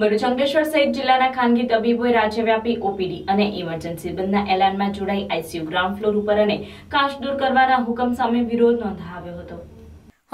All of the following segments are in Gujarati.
ભરૂચ અંકલેશ્વર સહિત જિલ્લાના ખાનગી તબીબોએ રાજ્યવ્યાપી ઓપીડી અને ઇમરજન્સી બંધના એલાનમાં જોડાઈ આઈસીયુ ગ્રાઉન્ડ ફ્લોર ઉપર અને કાચ દૂર કરવાના હુકમ સામે વિરોધ નોંધાવ્યો હતો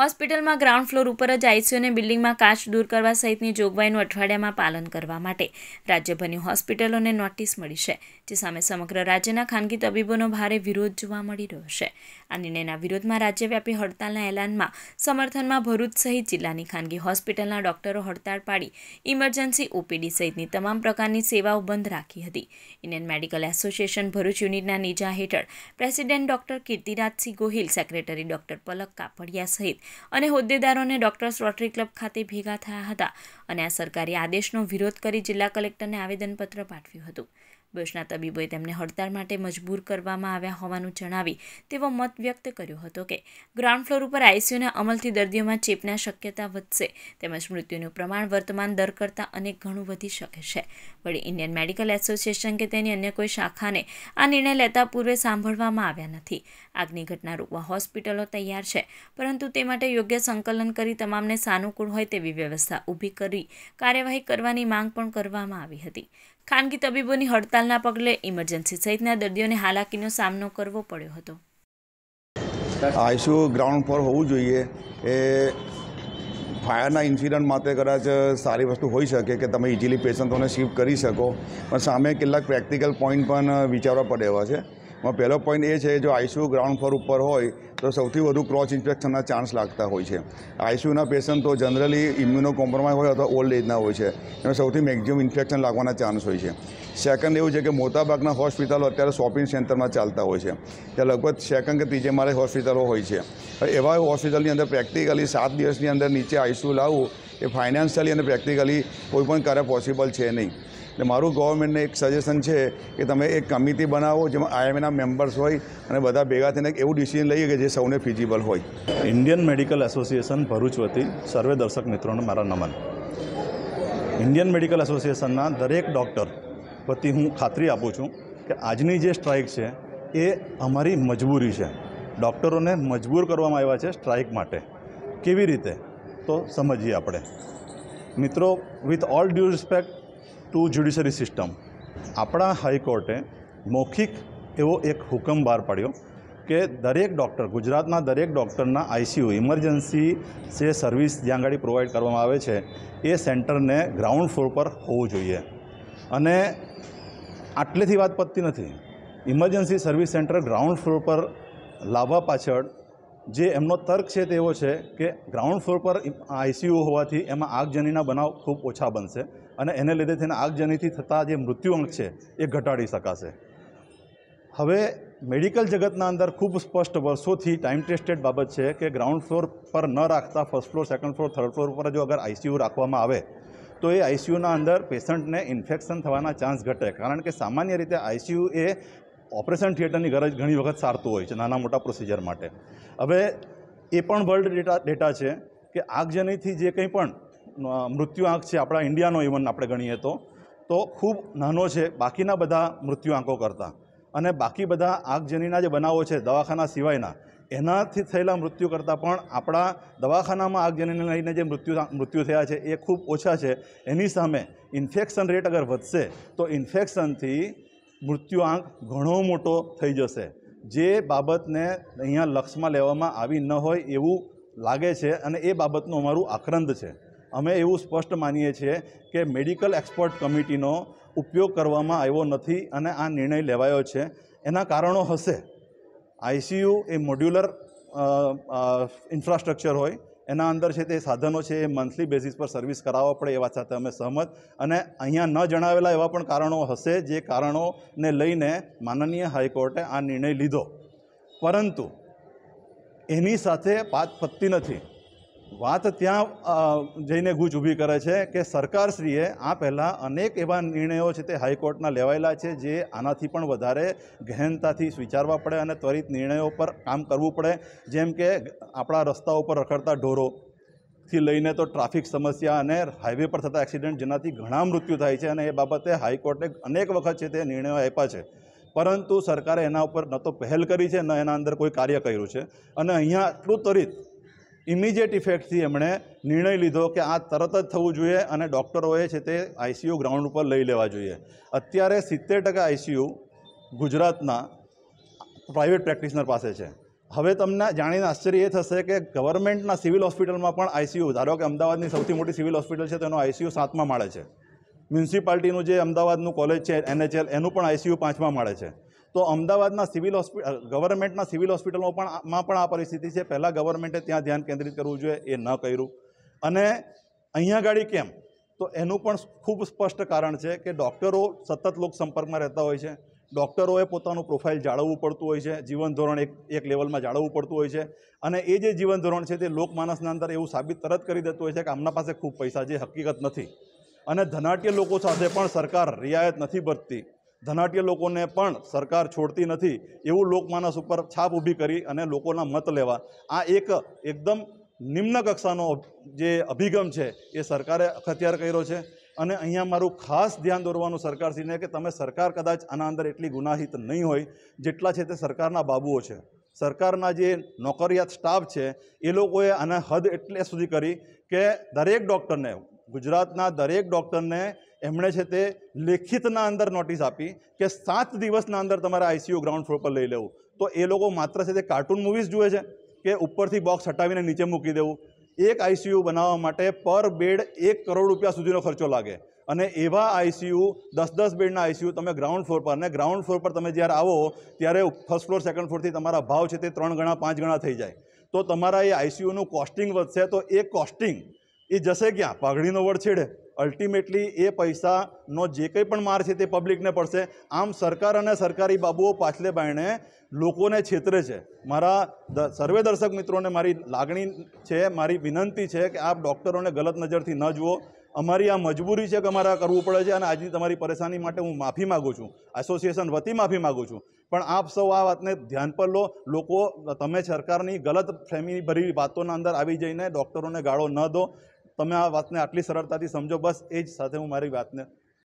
હોસ્પિટલમાં ગ્રાઉન્ડ ફ્લોર ઉપર જ આઈસીયુને બિલ્ડિંગમાં કાચ દૂર કરવા સહિતની જોગવાઈનું અઠવાડિયામાં પાલન કરવા માટે રાજ્યભરની હોસ્પિટલોને નોટિસ મળી છે જે સામે સમગ્ર રાજ્યના ખાનગી તબીબોનો ભારે વિરોધ જોવા મળી રહ્યો છે આ નિર્ણયના વિરોધમાં રાજ્યવ્યાપી હડતાલના એલાનમાં સમર્થનમાં ભરૂચ સહિત જિલ્લાની ખાનગી હોસ્પિટલના ડોક્ટરો હડતાળ પાડી ઇમરજન્સી ઓપીડી સહિતની તમામ પ્રકારની સેવાઓ બંધ રાખી હતી ઇન્ડિયન મેડિકલ એસોસિએશન ભરૂચ યુનિટના નીજા હેઠળ president doctor Kirtirajsinh Gohil secretary doctor Palak Kapadia સહિત અને હોદ્દેદારોને ડોક્ટર્સ રોટરી ક્લબ ખાતે ભેગા થયા હતા અને આ સરકારી આદેશનો વિરોધ કરી જિલ્લા કલેક્ટરને આવેદનપત્ર પાઠવ્યું હતું બસના તબીબોએ તેમને હડતાળ માટે મજબૂર કરવામાં આવ્યા હોવાનું જણાવી તેવો મત વ્યક્ત કર્યો હતો કે ગ્રાઉન્ડ ફ્લોર ઉપર આઈસીયુના અમલથી દર્દીઓમાં ચેપના શક્યતા વધશે તેમજ મૃત્યુનું પ્રમાણ વર્તમાન દર કરતાં અનેક ઘણું વધી શકે છે વળી ઇન્ડિયન મેડિકલ એસોસિએશન કે તેની અન્ય કોઈ શાખાને આ નિર્ણય લેતા પૂર્વે સાંભળવામાં આવ્યા નથી આગની ઘટના રોકવા હોસ્પિટલો તૈયાર છે પરંતુ તે માટે યોગ્ય સંકલન કરી તમામને સાનુકૂળ હોય તેવી વ્યવસ્થા ઊભી કરી કાર્યવાહી કરવાની માંગ પણ કરવામાં આવી હતી ખાનગી તબીબોની હડતાલના પગલે ઇમરજન્સી સહિતના દર્દીઓને હાલાકીનો સામનો કરવો પડ્યો હતો આઈસીયુ ગ્રાઉન્ડ પર હોવું જોઈએ એ ફાયરના ઇન્સિડન્ટ માટે કદાચ સારી વસ્તુ હોઈ શકે કે તમે ઇઝીલી પેશન્ટોને શિફ્ટ કરી શકો પણ સામે કેટલાક પ્રેક્ટિકલ પોઈન્ટ પણ વિચારવા પડે એવા છે એમાં પહેલો પોઈન્ટ એ છે જો આઈસીયુ ગ્રાઉન્ડ ફ્લોર ઉપર હોય તો સૌથી વધુ ક્રોસ ઇન્ફેક્શનના ચાન્સ લાગતા હોય છે આઈસીયુના તો જનરલી ઇમ્યુનો કોમ્પ્રોમાઇઝ હોય અથવા ઓલ્ડ એજના હોય છે એમાં સૌથી મેક્ઝિમ ઇન્ફેક્શન લાગવાના ચાન્સ હોય છે સેકન્ડ એવું છે કે મોટાભાગના હોસ્પિટલો અત્યારે શોપિંગ સેન્ટરમાં ચાલતા હોય છે ત્યાં લગભગ સેકન્ડ કે ત્રીજે મારે હોસ્પિટલો હોય છે એવા હોસ્પિટલની અંદર પ્રેક્ટિકલી સાત દિવસની અંદર નીચે આઈસીયુ લાવવું એ ફાઇનાન્શિયલી અને પ્રેક્ટિકલી કોઈ પણ કાર્ય પોસિબલ છે નહીં એટલે મારું ગવર્મેન્ટને એક સજેશન છે કે તમે એક કમિટી બનાવો જેમાં આઈએમએના મેમ્બર્સ હોય અને બધા ભેગા થઈને એવું ડિસિઝન લઈએ કે જે સૌને ફિઝિબલ હોય ઇન્ડિયન મેડિકલ એસોસિએશન ભરૂચ વતી સર્વે દર્શક મિત્રોને મારા નમન ઇન્ડિયન મેડિકલ એસોસિએશનના દરેક ડૉક્ટર વતી હું ખાતરી આપું છું કે આજની જે સ્ટ્રાઇક છે એ અમારી મજબૂરી છે ડૉક્ટરોને મજબૂર કરવામાં આવ્યા છે સ્ટ્રાઇક માટે કેવી રીતે તો સમજીએ આપણે મિત્રો with all due respect to judiciary system આપણા હાઈકોર્ટે મૌખિક એવો એક હુકમ બહાર પાડ્યો કે દરેક ડૉક્ટર ગુજરાતના દરેક ડૉક્ટરના આઈસીયુ ઇમરજન્સી જે સર્વિસ જ્યાં આગળ પ્રોવાઈડ કરવામાં આવે છે એ સેન્ટરને ગ્રાઉન્ડ ફ્લોર પર હોવું જોઈએ અને આટલેથી વાત પતતી નથી emergency service centre ground floor પર લાવવા પાછળ જે એમનો તર્ક છે તેવો છે કે ગ્રાઉન્ડ ફ્લોર પર આઈસીયુ હોવાથી એમાં આગજનીના બનાવ ખૂબ ઓછા બનશે અને એને લીધે થઈને આગજનીથી થતા જે મૃત્યુઆંક છે એ ઘટાડી શકાશે હવે મેડિકલ જગતના અંદર ખૂબ સ્પષ્ટ વર્ષોથી ટાઈમ ટેસ્ટેડ બાબત છે કે ગ્રાઉન્ડ ફ્લોર પર ન રાખતા first floor second floor third floor પર જો અગર આઈસીયુ રાખવામાં આવે તો એ આઈસીયુના અંદર પેશન્ટને ઇન્ફેક્શન થવાના ચાન્સ ઘટે કારણ કે સામાન્ય રીતે આઈસીયુ એ ઓપરેશન થિયેટરની ગરજ ઘણી વખત સારતું હોય છે નાના મોટા પ્રોસિજર માટે હવે એ પણ વર્લ્ડ ડેટા ડેટા છે કે આગજનીથી જે કંઈ પણ મૃત્યુ આંક છે આપણા ઇન્ડિયાનો ઇવન આપણે ગણીએ તો તો ખૂબ નાનો છે બાકીના બધા મૃત્યુ આંકો કરતાં અને બાકી બધા આગજનીના જે બનાવો છે દવાખાના સિવાયના એનાથી થયેલા મૃત્યુ કરતાં પણ આપણા દવાખાનામાં આગજનીને લઈને જે મૃત્યુ મૃત્યુ થયા છે એ ખૂબ ઓછા છે એની સામે ઇન્ફેક્શન રેટ અગર વધશે તો ઇન્ફેક્શનથી મૃત્યુ આંક ઘણો મોટો થઈ જશે જે બાબતને અહીંયા લક્ષમાં લેવામાં આવી ન હોય એવું લાગે છે અને એ બાબતનું અમારું આક્રંદ છે અમે એવું સ્પષ્ટ માનીએ છીએ કે મેડિકલ એક્સપર્ટ કમિટીનો ઉપયોગ કરવામાં આવ્યો નથી અને આ નિર્ણય લેવાયો છે એના કારણો હશે આઈસીયુ એ મોડ્યુલર ઇન્ફ્રાસ્ટ્રક્ચર હોય એના અંદર છે તે સાધનો છે એ મંથલી બેસિસ પર સર્વિસ કરાવવા પડે એવા સાથે અમે સહમત અને અહીંયા ન જણાવેલા એવા પણ કારણો હશે જે કારણોને લઈને માનનીય હાઈકોર્ટે આ નિર્ણય લીધો પરંતુ એની સાથે પાત પત્તી નથી વાત ત્યાં જઈને ગૂંચ ઊભી કરે છે કે સરકારશ્રીએ આ પહેલાં અનેક એવા નિર્ણયો છે તે હાઈકોર્ટના લેવાયેલા છે જે આનાથી પણ વધારે ગહેનતાથી સ્વીચારવા પડે અને ત્વરિત નિર્ણયો પર કામ કરવું પડે જેમ કે આપણા રસ્તા ઉપર રખડતા ઢોરો થી લઈને તો ટ્રાફિક સમસ્યા અને હાઈવે પર થતા એક્સિડન્ટ જેનાથી ઘણા મૃત્યુ થાય છે અને એ બાબતે હાઈકોર્ટે અનેક વખત છે તે નિર્ણયો આપ્યા છે પરંતુ સરકારે એના ઉપર ન તો પહેલ કરી છે ન એના અંદર કોઈ કાર્ય કર્યું છે અને અહીંયા આટલું ત્વરિત ઇમિજિએટ ઇફેક્ટથી એમણે નિર્ણય લીધો કે આ તરત જ થવું જોઈએ અને ડૉક્ટરોએ છે તે આઈસીયુ ગ્રાઉન્ડ ઉપર લઈ લેવા જોઈએ અત્યારે સિત્તેર ટકા આઈસીયુ ગુજરાતના પ્રાઇવેટ પ્રેક્ટિશનર પાસે છે હવે તમને જાણીને આશ્ચર્ય એ થશે કે ગવર્મેન્ટના સિવિલ હોસ્પિટલમાં પણ આઈસીયુ ધારો કે અમદાવાદની સૌથી મોટી સિવિલ હોસ્પિટલ છે તેનો આઈસીયુ સાતમાં માળે છે મ્યુનિસિપાલિટીનું જે અમદાવાદનું કોલેજ છે એનએચએલ એનું પણ આઈસીયુ પાંચમાં માળે છે તો અમદાવાદના સિવિલ હોસ્પિટલ ગવર્મેન્ટના સિવિલ હોસ્પિટલો પણ માં પણ આ પરિસ્થિતિ છે પહેલાં ગવર્મેન્ટે ત્યાં ધ્યાન કેન્દ્રિત કરવું જોઈએ એ ન કર્યું અને અહીંયા ગાડી કેમ તો એનું પણ ખૂબ સ્પષ્ટ કારણ છે કે ડૉક્ટરો સતત લોકસંપર્કમાં રહેતા હોય છે ડૉક્ટરોએ પોતાનું પ્રોફાઇલ જાળવવું પડતું હોય છે જીવન ધોરણ એક એક લેવલમાં જાળવવું પડતું હોય છે અને એ જે જીવન ધોરણ છે તે લોકમાનસના અંદર એવું સાબિત તરત કરી દેતું હોય છે કે આમના પાસે ખૂબ પૈસા જે હકીકત નથી અને ધનાટ્ય લોકો સાથે પણ સરકાર રિયાયત નથી ભરતી ધનાટ્ય લોકોને પણ સરકાર છોડતી નથી એવું લોકમાનસ ઉપર છાપ ઊભી કરી અને લોકોના મત લેવા આ એક એકદમ નિમ્ન કક્ષાનો જે અભિગમ છે એ સરકારે અખત્યાર કર્યો છે અને અહીંયા મારું ખાસ ધ્યાન દોરવાનું સરકારશ્રીને કે તમે સરકાર કદાચ આના અંદર એટલી ગુનાહિત નહીં હોય જેટલા છે તે સરકારના બાબુઓ છે સરકારના જે નોકરિયાત સ્ટાફ છે એ લોકોએ આના હદ એટલે સુધી કરી કે દરેક ડૉક્ટરને ગુજરાતના દરેક ડૉક્ટરને એમણે છે તે લેખિતના અંદર નોટિસ આપી કે સાત દિવસના અંદર તમારે આઈસીયુ ગ્રાઉન્ડ ફ્લોર પર લઈ લેવું તો એ લોકો માત્ર છે તે કાર્ટૂન મૂવીઝ જુએ છે કે ઉપરથી બોક્સ હટાવીને નીચે મૂકી દેવું એક આઈસીયુ બનાવવા માટે પર બેડ એક કરોડ રૂપિયા સુધીનો ખર્ચો લાગે અને એવા આઈસીયુ દસ દસ બેડના આઈસીયુ તમે ગ્રાઉન્ડ ફ્લોર પર અને ગ્રાઉન્ડ ફ્લોર પર તમે જ્યારે આવો ત્યારે ફર્સ્ટ ફ્લોર સેકન્ડ ફ્લોરથી તમારા ભાવ છે તે ત્રણ ગણા પાંચ ગણા થઈ જાય તો તમારા એ આઈસીયુનું કોસ્ટિંગ વધશે તો એ કોસ્ટિંગ એ જશે ક્યાં પાઘડીનો છેડે અલ્ટિમેટલી એ પૈસાનો જે કંઈ પણ માર છે તે પબ્લિકને પડશે આમ સરકાર અને સરકારી બાબુઓ પાછલે બાયણે લોકોને છેતરે છે મારા સર્વે દર્શક મિત્રોને મારી લાગણી છે મારી વિનંતી છે કે આપ ડૉક્ટરોને ગલત નજરથી ન જુઓ અમારી આ મજબૂરી છે કે અમારે કરવું પડે છે અને આજની તમારી પરેશાની માટે હું માફી માગું છું એસોસિએશન વતી માફી માગું છું પણ આપ સૌ આ વાતને ધ્યાન પર લો લોકો તમે સરકારની ગલત ફેમી ભરી વાતોના અંદર આવી જઈને ડૉક્ટરોને ગાળો ન દો તમે આ વાતને આટલી સરળતાથી સમજો બસ એ જ સાથે હું મારી વાતને